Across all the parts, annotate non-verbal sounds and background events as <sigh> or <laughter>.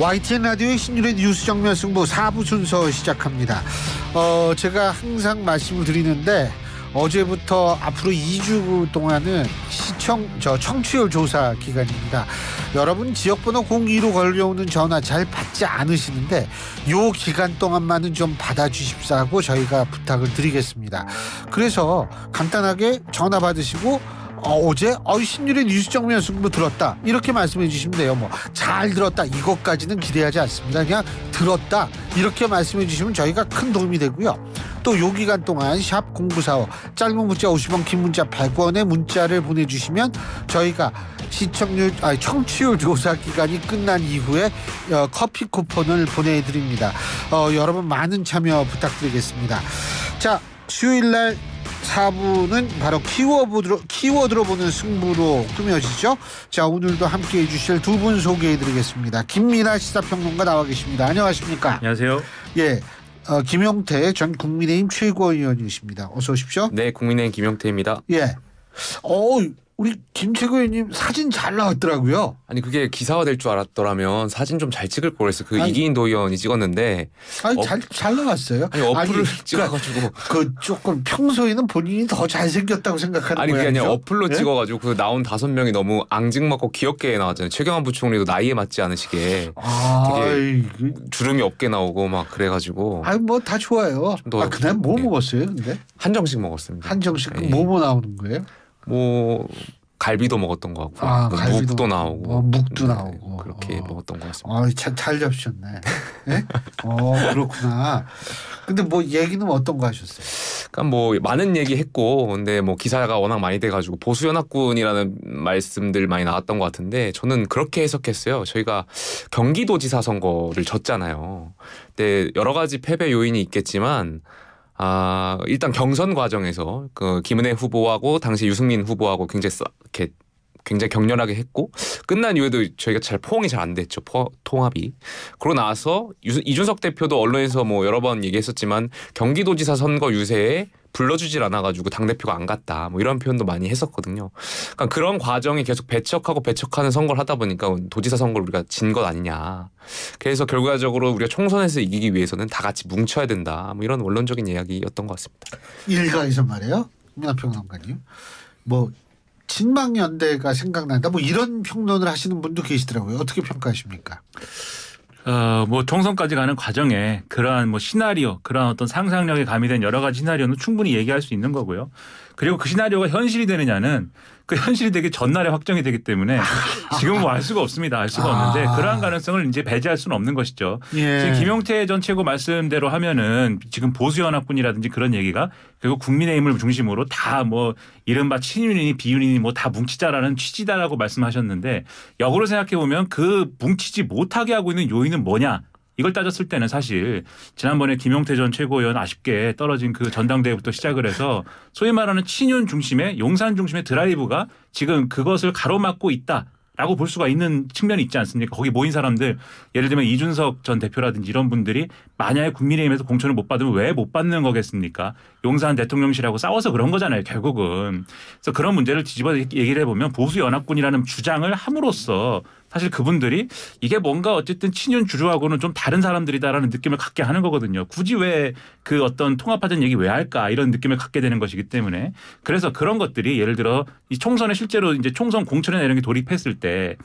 YTN 라디오의 신유의 뉴스 정면 승부 4부 순서 시작합니다. 어, 제가 항상 말씀을 드리는데 어제부터 앞으로 2주 동안은 시청 저 청취율 조사 기간입니다. 여러분 지역번호 02로 걸려오는 전화 잘 받지 않으시는데 요 기간 동안만은 좀 받아주십사 하고 저희가 부탁을 드리겠습니다. 그래서 간단하게 전화 받으시고 어, 어제 어, 유 신율의 뉴스 정면 에서뭐 들었다 이렇게 말씀해 주시면 돼요 뭐 잘 들었다 이것까지는 기대하지 않습니다 그냥 들었다 이렇게 말씀해 주시면 저희가 큰 도움이 되고요 또 요기간 동안 샵0945 짧은 문자 50원 긴 문자 100원의 문자를 보내주시면 저희가 시청률 아니 청취율 조사 기간이 끝난 이후에 어, 커피 쿠폰을 보내드립니다 어, 여러분 많은 참여 부탁드리겠습니다 자 수요일 날 4부는 바로 키워드로, 키워드로 보는 승부로 꾸며지죠. 자, 오늘도 함께 해주실 두 분 소개해 드리겠습니다. 김민아 시사평론가 나와 계십니다. 안녕하십니까. 안녕하세요. 예. 어, 김용태 전 국민의힘 최고위원이십니다. 어서 오십시오. 네, 국민의힘 김용태입니다. 예. 어 우리 김채구 의원님 사진 잘 나왔더라고요. 아니 그게 기사화될 줄 알았더라면 사진 좀 잘 찍을 걸그어그 아니, 이기인 도의원이 찍었는데 아니 잘잘 어... 잘 나왔어요. 아니 어플을 아니, 그러니까 찍어가지고 그 조금 평소에는 본인이 더 잘생겼다고 생각하는 아니 그게 아니라 어플로 네? 찍어가지고 그 나온 다섯 명이 너무 앙증맞고 귀엽게 나왔잖아요. 최경환 부총리도 나이에 맞지 않으시게 아, 되게 주름이 없게 나오고 막 그래가지고 아니 뭐 다 좋아요. 아 그날 뭐 예. 먹었어요 근데 한정식 먹었습니다. 한정식 예. 뭐뭐 나오는 거예요? 뭐 갈비도 먹었던 것 같고 아, 뭐 갈비도 묵도 나오고 어, 묵도 네, 나오고 그렇게 어. 먹었던 것 같습니다. 아, 잘 잡으셨네. 네? 어 그렇구나. 근데 뭐 얘기는 어떤 거 하셨어요? 그러니까 뭐 많은 얘기 했고 근데 뭐 기사가 워낙 많이 돼가지고 보수 연합군이라는 말씀들 많이 나왔던 것 같은데 저는 그렇게 해석했어요. 저희가 경기도지사 선거를 졌잖아요. 근데 여러 가지 패배 요인이 있겠지만 아, 일단 경선 과정에서 그 김은혜 후보하고 당시 유승민 후보하고 굉장히 싸, 이렇게 굉장히 격렬하게 했고 끝난 이후에도 저희가 잘 포옹이 잘 안 됐죠 포, 통합이 그러고 나서 유, 이준석 대표도 언론에서 뭐 여러 번 얘기했었지만 경기도지사 선거 유세에 불러주질 않아가지고 당 대표가 안 갔다 뭐 이런 표현도 많이 했었거든요. 그러니까 그런 과정이 계속 배척하고 배척하는 선거를 하다 보니까 도지사 선거를 우리가 진 것 아니냐. 그래서 결과적으로 우리가 총선에서 이기기 위해서는 다 같이 뭉쳐야 된다. 뭐 이런 원론적인 이야기였던 것 같습니다. 일각에서 말이요 민하평론가님. 뭐 친박연대가 생각난다. 뭐 이런 평론을 하시는 분도 계시더라고요. 어떻게 평가하십니까? 어뭐 총선까지 가는 과정에 그러한 뭐 시나리오, 그러한 어떤 상상력에 가미된 여러 가지 시나리오는 충분히 얘기할 수 있는 거고요. 그리고 그 시나리오가 현실이 되느냐는 그 현실이 되게 전날에 확정이 되기 때문에 지금 뭐 알 수가 없습니다. 알 수가 아. 없는데 그러한 가능성을 이제 배제할 수는 없는 것이죠. 예. 지금 김용태 전 최고 말씀대로 하면은 지금 보수연합군이라든지 그런 얘기가 결국 국민의힘을 중심으로 다 뭐 이른바 친윤이니 비윤이니 뭐 다 뭉치자라는 취지다라고 말씀하셨는데 역으로 생각해 보면 그 뭉치지 못하게 하고 있는 요인은 뭐냐 이걸 따졌을 때는 사실 지난번에 김용태 전 최고위원 아쉽게 떨어진 그 전당대회부터 시작을 해서 소위 말하는 친윤 중심의 용산 중심의 드라이브가 지금 그것을 가로막고 있다. 라고 볼 수가 있는 측면이 있지 않습니까? 거기 모인 사람들 예를 들면 이준석 전 대표라든지 이런 분들이 만약에 국민의힘에서 공천을 못 받으면 왜 못 받는 거겠습니까? 용산 대통령실하고 싸워서 그런 거잖아요. 결국은 그래서 그런 문제를 뒤집어 얘기를 해보면 보수 연합군이라는 주장을 함으로써 사실 그분들이 이게 뭔가 어쨌든 친윤 주류하고는좀 다른 사람들이다라는 느낌을 갖게 하는 거거든요. 굳이 왜 그 어떤 통합하자는 얘기 왜 할까 이런 느낌을 갖게 되는 것이기 때문에 그래서 그런 것들이 예를 들어 이 총선에 실제로 이제 총선 공천에 이런 게 돌입했을 때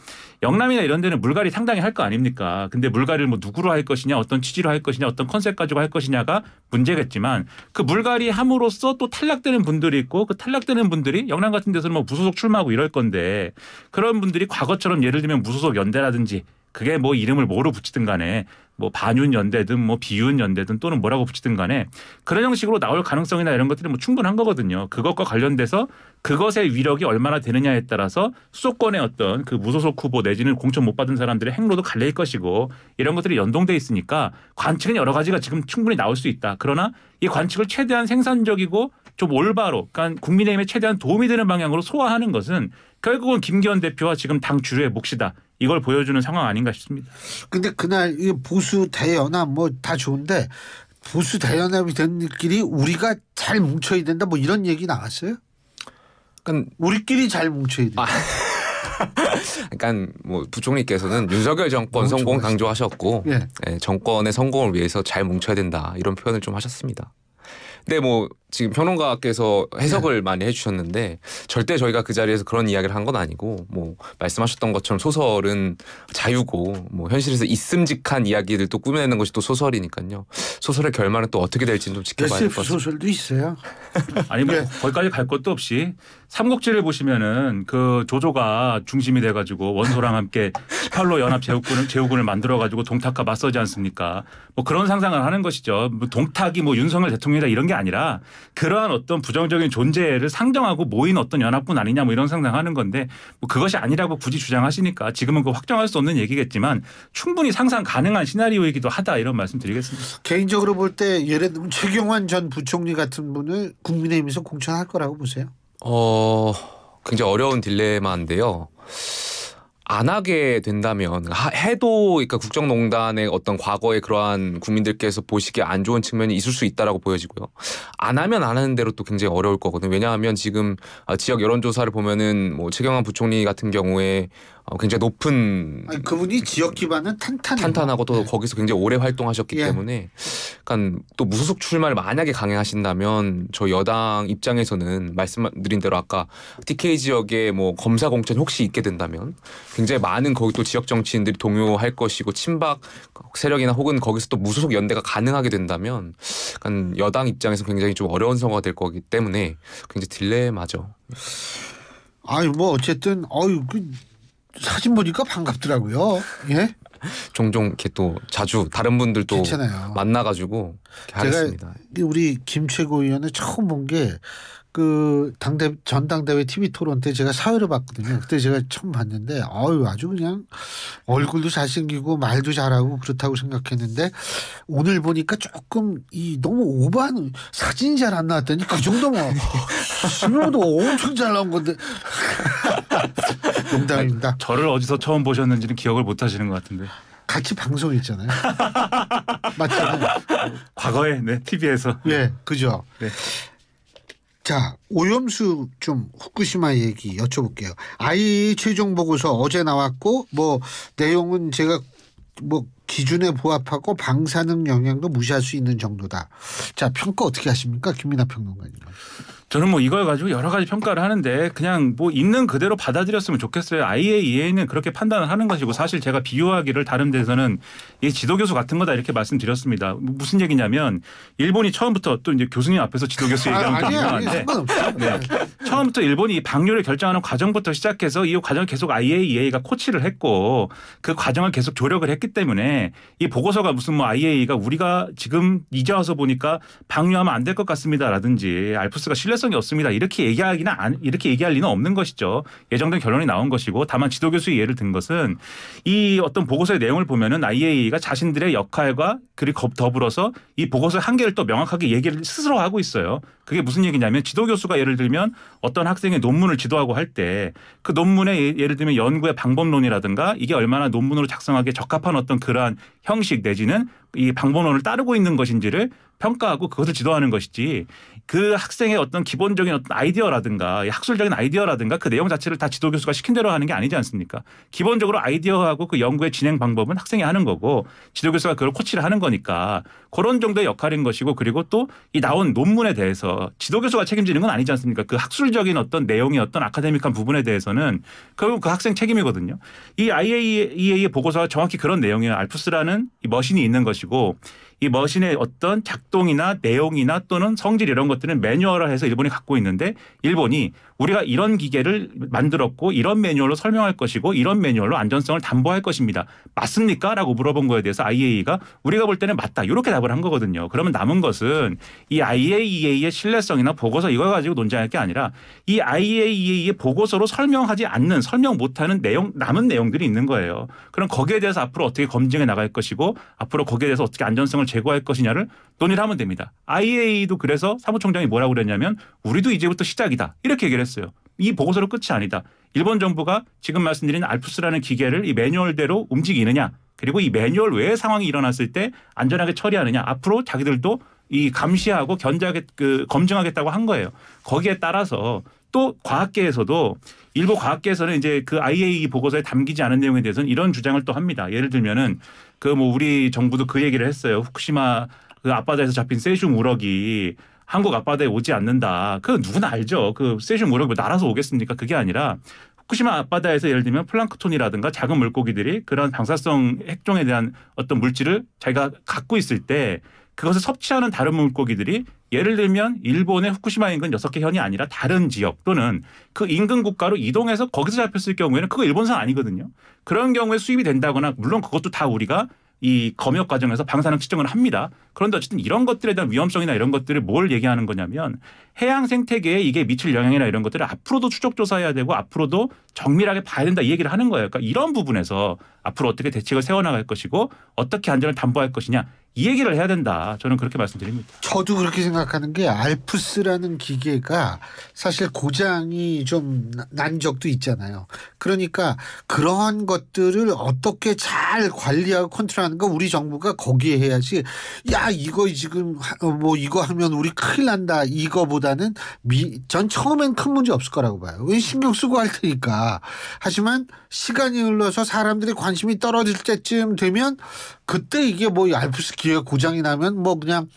영남이나 이런 데는 물갈이 상당히 할 거 아닙니까? 근데 물갈이를 뭐 누구로 할 것이냐 어떤 취지로 할 것이냐 어떤 컨셉 가지고 할 것이냐가 문제겠지만 그 물갈이 함으로써 또 탈락되는 분들이 있고 그 탈락되는 분들이 영남 같은 데서는 뭐 무소속 출마하고 이럴 건데 그런 분들이 과거처럼 예를 들면 무 무소속 연대라든지 그게 뭐 이름을 뭐로 붙이든 간에 뭐 반윤 연대든 뭐 비윤 연대든 또는 뭐라고 붙이든 간에 그런 형식으로 나올 가능성이나 이런 것들이 뭐 충분한 거거든요. 그것과 관련돼서 그것의 위력이 얼마나 되느냐에 따라서 수도권의 어떤 그 무소속 후보 내지는 공천 못 받은 사람들의 행로도 갈릴 것이고 이런 것들이 연동돼 있으니까 관측은 여러 가지가 지금 충분히 나올 수 있다. 그러나 이 관측을 최대한 생산적이고 좀 올바로 그러니까 국민의힘에 최대한 도움이 되는 방향으로 소화하는 것은 결국은 김기현 대표와 지금 당 주류의 몫이다. 이걸 보여주는 상황 아닌가 싶습니다. 근데 그날 보수 대연합 뭐 다 좋은데 보수 대연합이 된끼리 우리가 잘 뭉쳐야 된다 뭐 이런 얘기 나왔어요? 그니까 우리끼리 잘 뭉쳐야 된다. 아. <laughs> 그러니까 뭐 부총리께서는 윤석열 정권 성공 강조하셨고 예. 예. 정권의 성공을 위해서 잘 뭉쳐야 된다 이런 표현을 좀 하셨습니다. 근데 네, 뭐 지금 평론가께서 해석을 네. 많이 해주셨는데 절대 저희가 그 자리에서 그런 이야기를 한 건 아니고 뭐 말씀하셨던 것처럼 소설은 자유고 뭐 현실에서 있음직한 이야기를 또 꾸며내는 것이 또 소설이니까요. 소설의 결말은 또 어떻게 될지는 좀 지켜봐야 될것 같습니다. 소설도 있어요. <laughs> 아니 뭐 네. 거기까지 갈 것도 없이 삼국지를 보시면은 그 조조가 중심이 돼가지고 원소랑 함께 18로 연합 제후군을 제후군을 만들어가지고 동탁과 맞서지 않습니까? 뭐 그런 상상을 하는 것이죠. 뭐 동탁이 뭐 윤석열 대통령이다 이런 게게 아니라 그러한 어떤 부정적인 존재를 상정하고 모인 어떤 연합군 아니냐 뭐 이런 상상하는 건데 뭐 그것이 아니라고 굳이 주장하시니까 지금은 그 확정할 수 없는 얘기겠지만 충분히 상상 가능한 시나리오이기도 하다 이런 말씀드리겠습니다. 개인적으로 볼 때 예를 들면 최경환 전 부총리 같은 분을 국민의힘에서 공천할 거라고 보세요? 어 굉장히 어려운 딜레마인데요. 안 하게 된다면 하, 해도 그러니까 국정농단의 어떤 과거에 그러한 국민들께서 보시기에 안 좋은 측면이 있을 수 있다라고 보여지고요. 안 하면 안 하는 대로 또 굉장히 어려울 거거든요. 왜냐하면 지금 아, 지역 여론조사를 보면은 뭐 최경환 부총리 같은 경우에 어, 굉장히 높은 아니, 그분이 지역 기반은 탄탄 탄탄하고 또 네. 거기서 굉장히 오래 활동하셨기 예. 때문에 약간 또 무소속 출마를 만약에 강행하신다면 저 여당 입장에서는 말씀드린 대로 아까 TK 지역에 뭐 검사 공천 혹시 있게 된다면 굉장히 많은 거기 또 지역 정치인들이 동요할 것이고 친박 세력이나 혹은 거기서 또 무소속 연대가 가능하게 된다면 약간 여당 입장에서 굉장히 좀 어려운 선거가 될 거기 때문에 굉장히 딜레마죠. 아니 뭐 어쨌든 어유 그 사진 보니까 반갑더라고요. 예. <laughs> 종종 이렇게 또 자주 다른 분들도 괜찮아요. 만나가지고 제가 하겠습니다. 우리 김 최고위원을 처음 본 게 그 당대 전당대회 TV 토론 때 제가 사회를 봤거든요. 그때 제가 처음 봤는데 아유 아주 그냥 얼굴도 잘생기고 말도 잘하고 그렇다고 생각했는데 오늘 보니까 조금 이 너무 오반 사진 이잘 안 나왔더니 그 정도면 지금도 <laughs> 엄청 잘 나온 건데 농담입니다. 아니, 저를 어디서 처음 보셨는지는 기억을 못 하시는 것 같은데. 같이 방송 있잖아요. <laughs> 맞죠? 과거에 네, TV에서. 네, 그죠. 네. 자, 오염수 좀 후쿠시마 얘기 여쭤볼게요. 아이 최종 보고서 어제 나왔고 뭐 내용은 제가 뭐 기준에 부합하고 방사능 영향도 무시할 수 있는 정도다. 자 평가 어떻게 하십니까, 김민아 평론가님? 저는 뭐 이걸 가지고 여러 가지 평가를 하는데 그냥 뭐 있는 그대로 받아들였으면 좋겠어요. IAEA는 그렇게 판단을 하는 것이고 사실 제가 비유하기를 다른 데서는 이 지도교수 같은 거다 이렇게 말씀드렸습니다. 무슨 얘기냐면 일본이 처음부터 또 이제 교수님 앞에서 지도교수 얘기하면 또 유명한데 처음부터 일본이 방류를 결정하는 과정부터 시작해서 이 과정 을 계속 IAEA가 코치를 했고 그 과정을 계속 조력을 했기 때문에 이 보고서가 무슨 뭐 IAEA가 우리가 지금 이제 와서 보니까 방류하면 안 될 것 같습니다라든지 알프스가 신뢰성이 없습니다 이렇게 얘기하기는 안, 이렇게 얘기할 리는 없는 것이죠 예정된 결론이 나온 것이고 다만 지도 교수의 예를 든 것은 이 어떤 보고서의 내용을 보면은 IAEA가 자신들의 역할과 그리고 더불어서 이 보고서 한계를 또 명확하게 얘기를 스스로 하고 있어요. 그게 무슨 얘기냐면 지도 교수가 예를 들면 어떤 학생의 논문을 지도하고 할 때 그 논문에 예, 예를 들면 연구의 방법론이라든가 이게 얼마나 논문으로 작성하기에 적합한 어떤 그러한 형식 내지는 이 방법론을 따르고 있는 것인지를 평가하고 그것을 지도하는 것이지 그 학생의 어떤 기본적인 어떤 아이디어라든가 학술적인 아이디어라든가 그 내용 자체를 다 지도 교수가 시킨 대로 하는 게 아니지 않습니까? 기본적으로 아이디어하고 그 연구의 진행 방법은 학생이 하는 거고 지도 교수가 그걸 코치를 하는 거니까 그런 정도의 역할인 것이고 그리고 또 이 나온 논문에 대해서 지도 교수가 책임지는 건 아니지 않습니까? 그 학술적인 어떤 내용의 어떤 아카데믹한 부분에 대해서는 그러면 그 학생 책임이거든요. 이 IAEA의 보고서가 정확히 그런 내용이에요. 알프스라는 머신이 있는 것이 것이고 이 머신의 어떤 작동이나 내용이나 또는 성질 이런 것들은 매뉴얼화해서 일본이 갖고 있는데 일본이 우리가 이런 기계를 만들었고 이런 매뉴얼로 설명할 것이고 이런 매뉴얼로 안전성을 담보할 것입니다. 맞습니까? 라고 물어본 거에 대해서 IAEA가 우리가 볼 때는 맞다. 이렇게 답을 한 거거든요. 그러면 남은 것은 이 IAEA의 신뢰성이나 보고서 이걸 가지고 논쟁할 게 아니라 이 IAEA의 보고서로 설명하지 않는 설명 못하는 내용 남은 내용들이 있는 거예요. 그럼 거기에 대해서 앞으로 어떻게 검증해 나갈 것이고 앞으로 거기에 대해서 어떻게 안전성을 제고할 것이냐를 논의를 하면 됩니다. IAEA도 그래서 사무총장이 뭐라고 그랬냐면 우리도 이제부터 시작이다. 이렇게 얘기를 했어요. 이 보고서로 끝이 아니다. 일본 정부가 지금 말씀드린 알프스라는 기계를 이 매뉴얼대로 움직이느냐 그리고 이 매뉴얼 외의 상황이 일어났을 때 안전하게 처리하느냐 앞으로 자기들도 이 감시하고 견제하게 그 검증하겠다고 한 거예요. 거기에 따라서 또 과학계에서도 일부 과학계에서는 이제 그 IAEA e 보고서에 담기지 않은 내용에 대해서는 이런 주장을 또 합니다. 예를 들면은 그 뭐 우리 정부도 그 얘기를 했어요. 후쿠시마 그 앞바다에서 잡힌 세슘 우럭이 한국 앞바다에 오지 않는다. 그 누구나 알죠. 그 세슘 우럭이 뭐 날아서 오겠습니까? 그게 아니라 후쿠시마 앞바다에서 예를 들면 플랑크톤이라든가 작은 물고기들이 그런 방사성 핵종에 대한 어떤 물질을 자기가 갖고 있을 때 그것을 섭취하는 다른 물고기들이 예를 들면 일본의 후쿠시마 인근 여섯 개 현이 아니라 다른 지역 또는 그 인근 국가로 이동해서 거기서 잡혔을 경우에는 그거 일본산 아니거든요. 그런 경우에 수입이 된다거나 물론 그것도 다 우리가 이 검역 과정에서 방사능 측정을 합니다. 그런데 어쨌든 이런 것들에 대한 위험성이나 이런 것들을 뭘 얘기하는 거냐면 해양 생태계에 이게 미칠 영향이나 이런 것들을 앞으로도 추적 조사해야 되고 앞으로도 정밀하게 봐야 된다 이 얘기를 하는 거예요. 그러니까 이런 부분에서 앞으로 어떻게 대책을 세워나갈 것이고 어떻게 안전을 담보할 것이냐 이 얘기를 해야 된다. 저는 그렇게 말씀드립니다. 저도 그렇게 생각하는 게 알프스라는 기계가 사실 고장이 좀 난 적도 있잖아요. 그러니까 그러한 것들을 어떻게 잘 관리하고 컨트롤하는 거 우리 정부가 거기에 해야지. 야 이거 지금 어, 뭐 이거 하면 우리 큰일 난다. 이거보다는 미, 전 처음엔 큰 문제 없을 거라고 봐요. 왜 신경 쓰고 할 테니까. 하지만 시간이 흘러서 사람들의 관심이 떨어질 때쯤 되면 그때 이게 뭐 알프스키에 고장이 나면 뭐 그냥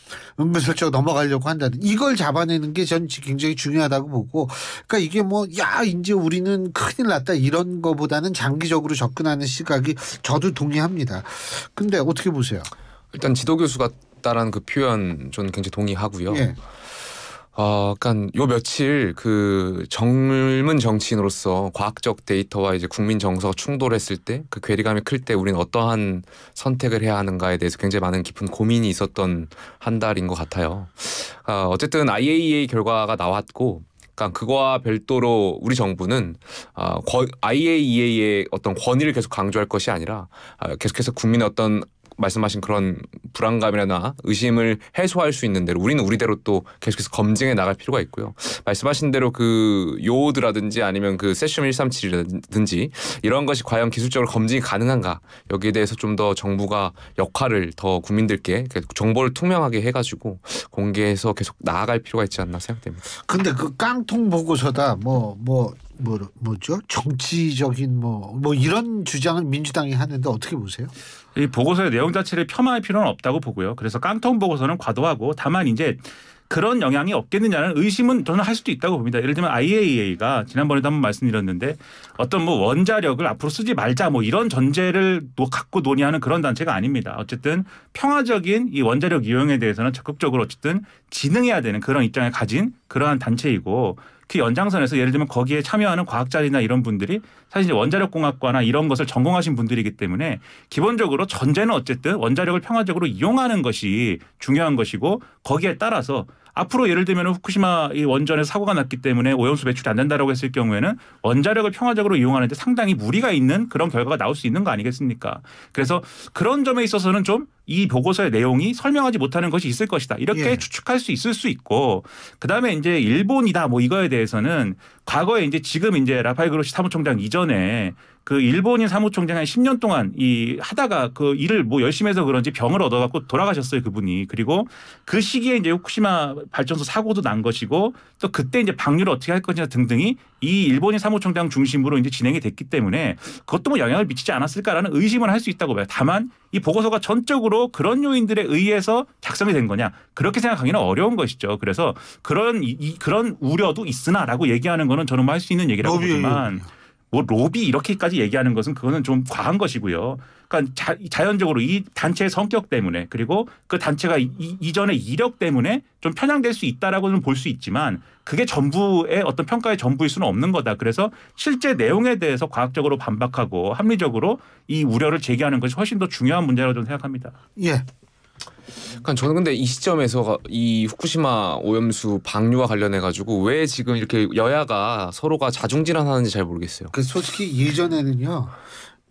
은근슬쩍 넘어가려고 한다든 이걸 잡아내는 게전 굉장히 중요하다고 보고 그러니까 이게 뭐 야 이제 우리는 큰일 났다 이런 거보다는 장기적으로 접근하는 시각이 저도 동의합니다. 근데 어떻게 보세요? 일단 지도 교수 같다라는 그 표현 저는 굉장히 동의하고요. 예. 어, 약간 요 며칠 그 젊은 정치인으로서 과학적 데이터와 이제 국민 정서가 충돌했을 때 그 괴리감이 클 때 우리는 어떠한 선택을 해야 하는가에 대해서 굉장히 많은 깊은 고민이 있었던 한 달인 것 같아요. 어, 어쨌든 IAEA 결과가 나왔고 그러니까 그거와 별도로 우리 정부는 IAEA의 아, 어떤 권위를 계속 강조할 것이 아니라 아, 계속해서 국민의 어떤 말씀하신 그런 불안감이나 의심을 해소할 수 있는 대로 우리는 우리대로 또 계속해서 검증해 나갈 필요가 있고요. 말씀하신 대로 그 요오드라든지 아니면 그 세슘 137이라든지 이런 것이 과연 기술적으로 검증이 가능한가 여기에 대해서 좀 더 정부가 역할을 더 국민들께 정보를 투명하게 해가지고 공개해서 계속 나아갈 필요가 있지 않나 생각됩니다. 근데 그 깡통 보고서다 뭐뭐 뭐, 뭐, 뭐죠 정치적인 뭐뭐 뭐 이런 주장을 민주당이 하는데 어떻게 보세요? 이 보고서의 내용 자체를 폄하할 필요는 없다고 보고요. 그래서 깡통 보고서는 과도하고 다만 이제 그런 영향이 없겠느냐는 의심은 저는 할 수도 있다고 봅니다. 예를 들면 IAEA가 지난번에도 한번 말씀드렸는데 어떤 뭐 원자력을 앞으로 쓰지 말자 뭐 이런 전제를 갖고 논의하는 그런 단체가 아닙니다. 어쨌든 평화적인 이 원자력 이용에 대해서는 적극적으로 어쨌든 진흥해야 되는 그런 입장을 가진 그러한 단체이고 그 연장선에서 예를 들면 거기에 참여하는 과학자들이나 이런 분들이 사실 원자력 공학과나 이런 것을 전공하신 분들이기 때문에 기본적으로 전제는 어쨌든 원자력을 평화적으로 이용하는 것이 중요한 것이고 거기에 따라서 앞으로 예를 들면 후쿠시마 원전에 사고가 났기 때문에 오염수 배출이 안된다고 했을 경우에는 원자력을 평화적으로 이용하는데 상당히 무리가 있는 그런 결과가 나올 수 있는 거 아니겠습니까? 그래서 그런 점에 있어서는 좀 이 보고서의 내용이 설명하지 못하는 것이 있을 것이다. 이렇게 예. 추측할 수 있을 수 있고 그다음에 이제 일본이다 뭐 이거에 대해서는 과거에 이제 지금 이제 라파엘 그로시 사무총장 이전에 그 일본인 사무총장 이한 10년 동안 이 하다가 그 일을 뭐 열심히 해서 그런지 병을 얻어갖고 돌아가셨어요 그분이 그리고 그 시기에 이제 후쿠시마 발전소 사고도 난 것이고 또 그때 이제 방류를 어떻게 할 것이냐 등등이 이 일본인 사무총장 중심으로 이제 진행이 됐기 때문에 그것도 뭐 영향을 미치지 않았을까라는 의심을 할 수 있다고 봐요. 다만 이 보고서가 전적으로 그런 요인들에 의해서 작성이 된 거냐 그렇게 생각하기는 어려운 것이죠. 그래서 그런 이, 그런 우려도 있으나라고 얘기하는 거는 저는 뭐 할 수 있는 얘기라고 보지만. 뭐 로비 이렇게까지 얘기하는 것은 그거는 좀 과한 것이고요. 그러니까 자, 연적으로이 단체의 성격 때문에 그리고 그 단체가 이, 전의 이력 때문에 좀 편향될 수 있다라고는 볼 수 있지만 그게 전부의 어떤 평가의 전부일 수는 없는 거다. 그래서 실제 내용에 대해서 과학적으로 반박하고 합리적으로 이 우려를 제기하는 것이 훨씬 더 중요한 문제라고 저는 생각합니다. 예. 그러니까 저는 근데 이 시점에서 이 후쿠시마 오염수 방류와 관련해 가지고 왜 지금 이렇게 여야가 서로가 자중질환하는지 잘 모르겠어요. 그 솔직히 예전에는요.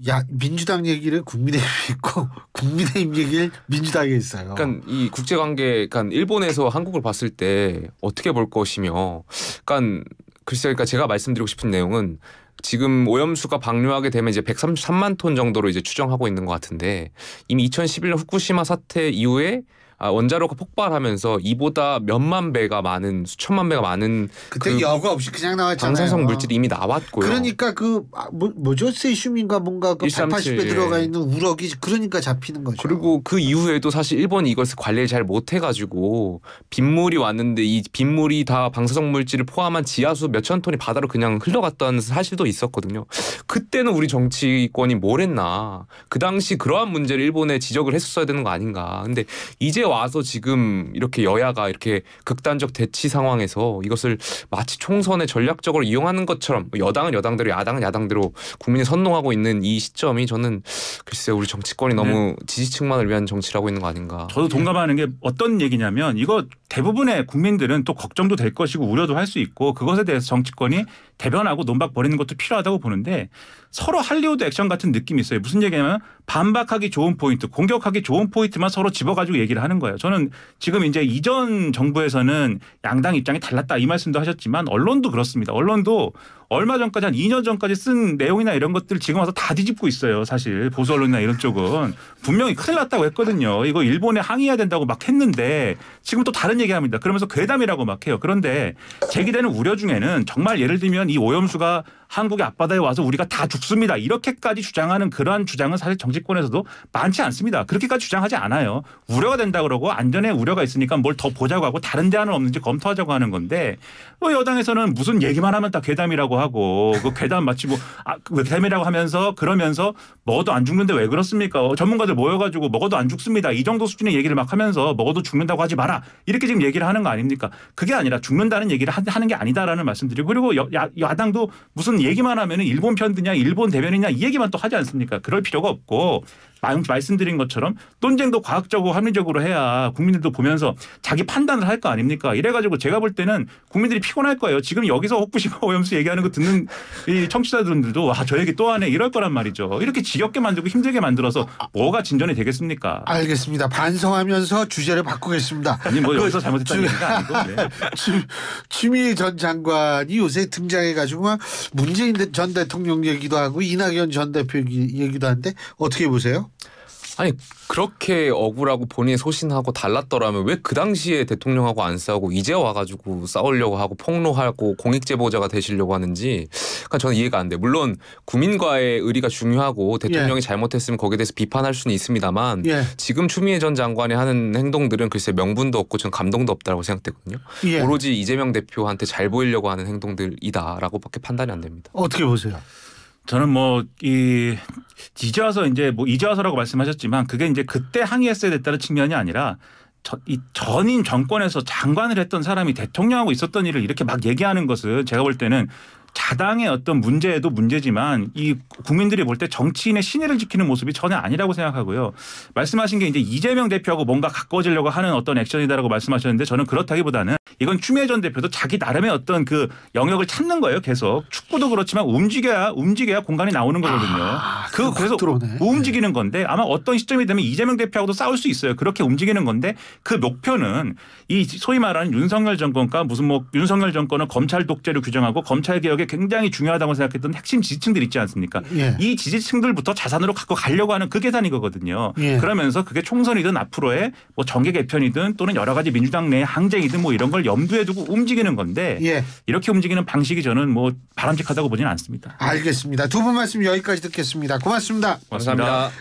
야 민주당 얘기를 국민의힘 있고 <laughs> 국민의힘 얘기를 민주당에 있어요. 그러니까 이 국제관계, 그러니까 일본에서 한국을 봤을 때 어떻게 볼 것이며, 그러니까 글쎄, 그러니까 제가 말씀드리고 싶은 내용은 지금 오염수가 방류하게 되면 이제 133만 톤 정도로 이제 추정하고 있는 것 같은데 이미 2011년 후쿠시마 사태 이후에 아, 원자로가 폭발하면서 이보다 몇만 배가 많은 수천만 배가 많은 그때 그 여과 없이 그냥 나왔잖아요. 방사성 물질이 이미 나왔고요. 그러니까 그 아, 뭐, 죠 세슘인가 뭔가 그 180배 들어가 있는 우럭이 그러니까 잡히는 거죠. 그리고 그 이후에도 사실 일본이 이것을 관리를 잘 못해 가지고 빗물이 왔는데 이 빗물이 다 방사성 물질을 포함한 지하수 몇 천 톤이 바다로 그냥 흘러갔다는 사실도 있었거든요. 그때는 우리 정치권이 뭘 했나. 그 당시 그러한 문제를 일본에 지적을 했었어야 되는 거 아닌가. 근데 이제 와서 지금 이렇게 여야가 이렇게 극단적 대치 상황에서 이것을 마치 총선에 전략적으로 이용하는 것처럼 뭐 여당은 여당대로 야당은 야당대로 국민이 선동하고 있는 이 시점이 저는 글쎄 우리 정치권이 네. 너무 네. 지지층만을 위한 정치라고 있는 거 아닌가. 저도 동감하는 게 어떤 얘기냐면 이거 대부분의 국민들은 또 걱정도 될 것이고 우려도 할 수 있고 그것에 대해서 정치권이 대변하고 논박 벌이는 것도 필요하다고 보는데 서로 할리우드 액션 같은 느낌이 있어요. 무슨 얘기냐면 반박하기 좋은 포인트, 공격하기 좋은 포인트만 서로 집어가지고 얘기를 하는 거예요. 저는 지금 이제 이전 정부에서는 양당 입장이 달랐다 이 말씀도 하셨지만 언론도 그렇습니다. 언론도 얼마 전까지 한 2년 전까지 쓴 내용이나 이런 것들 지금 와서 다 뒤집고 있어요. 사실 보수 언론이나 이런 쪽은 분명히 큰일 났다고 했거든요. 이거 일본에 항의해야 된다고 막 했는데 지금 또 다른 얘기합니다. 그러면서 괴담이라고 막 해요. 그런데 제기되는 우려 중에는 정말 예를 들면 이 오염수가 한국의 앞바다에 와서 우리가 다 죽습니다. 이렇게까지 주장하는 그러한 주장은 사실 정치권에서도 많지 않습니다. 그렇게까지 주장하지 않아요. 우려가 된다 그러고 안전에 우려가 있으니까 뭘 더 보자고 하고 다른 대안은 없는지 검토하자고 하는 건데 뭐 여당에서는 무슨 얘기만 하면 다 괴담이라고 괴담이고 하고 그 괴담 마치 뭐 아, 괴담이라고 하면서 그러면서 먹어도 안 죽는데 왜 그렇습니까? 어, 전문가들 모여가지고 먹어도 안 죽습니다. 이 정도 수준의 얘기를 막 하면서 먹어도 죽는다고 하지 마라 이렇게 지금 얘기를 하는 거 아닙니까? 그게 아니라 죽는다는 얘기를 하, 는게 아니다라는 말씀드리고 그리고 야, 야당도 무슨 얘기만 하면은 일본 편드냐 일본 대변이냐 이 얘기만 또 하지 않습니까? 그럴 필요가 없고 말씀드린 것처럼 논쟁도 과학적으로 합리적으로 해야 국민들도 보면서 자기 판단을 할 거 아닙니까? 이래가지고 제가 볼 때는 국민들이 피곤할 거예요. 지금 여기서 헛부심과 <laughs> 오염수 얘기하는 거 듣는 이청취자들도 와, 저 얘기 또 하네 이럴 거란 말이죠. 이렇게 지겹게 만들고 힘들게 만들어서 뭐가 진전이 되겠습니까? 알겠습니다. 반성하면서 주제를 바꾸겠습니다. 아니 뭐 그 여기서 잘못했다는 주... 얘기가 아니고. 네. <laughs> 추미애 전 장관이 요새 등장해가지고 문재인 전 대통령 얘기도 하고 이낙연 전 대표 얘기도 하는데 어떻게 보세요? 아, 아니 그렇게 억울하고 본인 소신하고 달랐더라면 왜 그 당시에 대통령하고 안 싸우고 이제 와가지고 싸우려고 하고 폭로하고 공익 제보자가 되시려고 하는지 그러니까 저는 이해가 안 돼. 물론 국민과의 의리가 중요하고 대통령이 예. 잘못했으면 거기에 대해서 비판할 수는 있습니다만 예. 지금 추미애 전 장관이 하는 행동들은 글쎄 명분도 없고 전 감동도 없다고 생각되거든요. 예. 오로지 이재명 대표한테 잘 보이려고 하는 행동들이다라고밖에 판단이 안 됩니다. 어떻게 보세요? 저는 뭐이 이제 와서 이제 뭐 이제 와서라고 말씀하셨지만 그게 이제 그때 항의했어야 됐다는 측면이 아니라 저, 이전인 정권에서 장관을 했던 사람이 대통령하고 있었던 일을 이렇게 막 얘기하는 것은 제가 볼 때는 자당의 어떤 문제도 문제지만 이 국민들이 볼 때 정치인의 신의를 지키는 모습이 전혀 아니라고 생각하고요. 말씀하신 게 이제 이재명 대표하고 뭔가 가까워지려고 하는 어떤 액션이다라고 말씀하셨는데 저는 그렇다기보다는 이건 추미애 전 대표도 자기 나름의 어떤 그 영역을 찾는 거예요. 계속 축구도 그렇지만 움직여야 움직여야 공간이 나오는 거거든요. 아, 그 계속 움직이는 건데 아마 어떤 시점이 되면 이재명 대표하고도 싸울 수 있어요. 그렇게 움직이는 건데 그 목표는 이 소위 말하는 윤석열 정권과 무슨 뭐 윤석열 정권은 검찰 독재를 규정하고 검찰 개혁에 정책에 굉장히 중요하다고 생각했던 핵심 지지층들 있지 않습니까? 예. 이 지지층들부터 자산으로 갖고 가려고 하는 그 계산인 거거든요. 예. 그러면서 그게 총선이든 앞으로의 뭐 정계 개편이든 또는 여러 가지 민주당 내 항쟁이든 뭐 이런 걸 염두에 두고 움직이는 건데 예. 이렇게 움직이는 방식이 저는 뭐 바람직하다고 보지는 않습니다. 알겠습니다. 두 분 말씀 여기까지 듣겠습니다. 고맙습니다. 고맙습니다. 감사합니다.